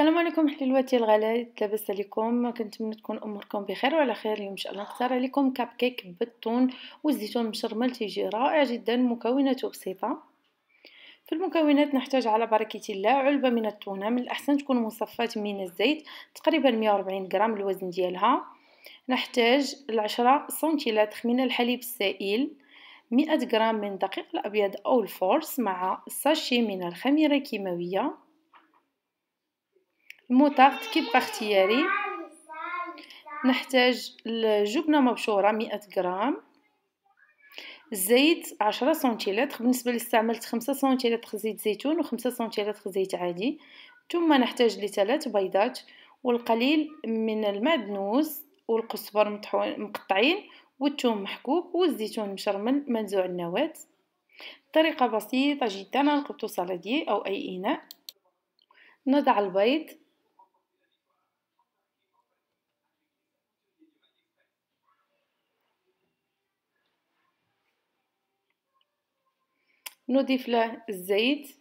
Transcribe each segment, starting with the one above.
السلام عليكم حلواتي الغالات لاباس عليكم كنتمنى تكون اموركم بخير وعلى خير اليوم ان شاء الله نختار عليكم كاب كيك بالثون والزيتون مشرمل تيجي رائع جدا مكوناته بسيطه في المكونات نحتاج على بركة الله علبة من التونة من الأحسن تكون مصفاة من الزيت تقريبا 140 غرام الوزن ديالها نحتاج العشرة سنتيلتر من الحليب السائل 100 غرام من دقيق الأبيض أو الفورس مع ساشي من الخميرة الكيماوية الموطارد كيبقى اختياري نحتاج الجبنه مبشوره 100 غرام الزيت 10 سنتيلتر بالنسبه لي استعملت 5 سنتيلتر زيت زيتون و5 سنتيلتر زيت عادي ثم نحتاج لثلاث بيضات والقليل من المعدنوس والقزبر مقطعين والثوم محكوك والزيتون مشرمل منزوع النواة طريقه بسيطه جدا نقبطو صلاديه او اي اناء نضع البيض نضيف له الزيت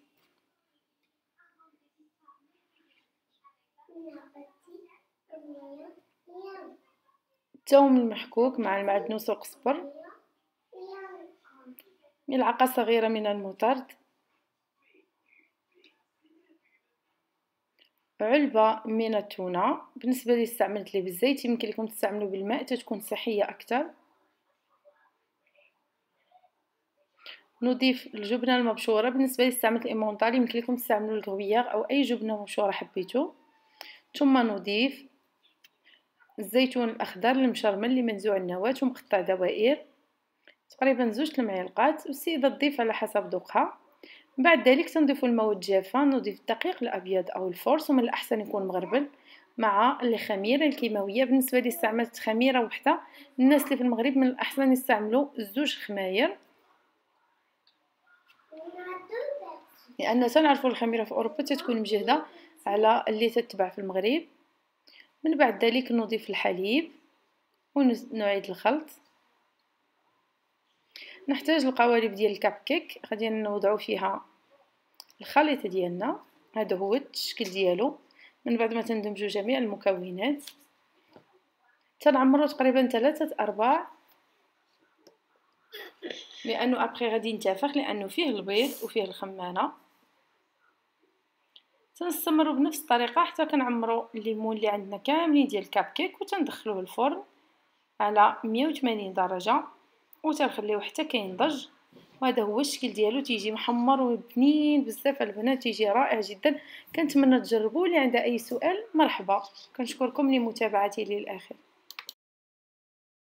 الثوم المحكوك مع المعدنوس والقزبر ملعقة صغيرة من المطرد علبة من التونة بالنسبة لي استعملت لي بالزيت يمكن لكم تستعملوا بالماء تتكون صحية أكثر نضيف الجبنه المبشوره بالنسبه لي استعملت الامونطالي يمكن لكم تستعملوا الغويار او اي جبنه مبشوره حبيتو ثم نضيف الزيتون الاخضر المشرمل اللي منزوع النواه ومقطع دوائر تقريبا زوج المعلقات والسيده تضيف على حسب ذوقها بعد ذلك تنضيف الماء الجافه نضيف الدقيق الابيض او الفورس ومن الاحسن يكون مغربل مع الخميره الكيماويه بالنسبه لي استعملت خميره وحده الناس اللي في المغرب من الاحسن يستعملوا زوج خماير لان تنعرفوا الخميره في اوروبا تتكون مجهده على اللي تتباع في المغرب من بعد ذلك نضيف الحليب ونعيد الخلط نحتاج القوالب ديال الكاب كيك غادي نوضعو فيها الخليط ديالنا هذا هو التشكيل ديالو من بعد ما تندمجوا جميع المكونات تنعمرو تقريبا ثلاثة ارباع لانه ابخي غادي ينتفخ لانه فيه البيض وفيه الخمانه تنستمروا بنفس الطريقه حتى كنعمروا الليمون اللي عندنا كاملين ديال الكاب كيك وتندخلوه الفرن على 180 درجه وتنخليوه حتى كينضج وهذا هو الشكل ديالو تيجي محمر وبنين بزاف البنات تيجي رائع جدا كنتمنى تجربوه اللي عندها اي سؤال مرحبا كنشكركم لمتابعتي للاخر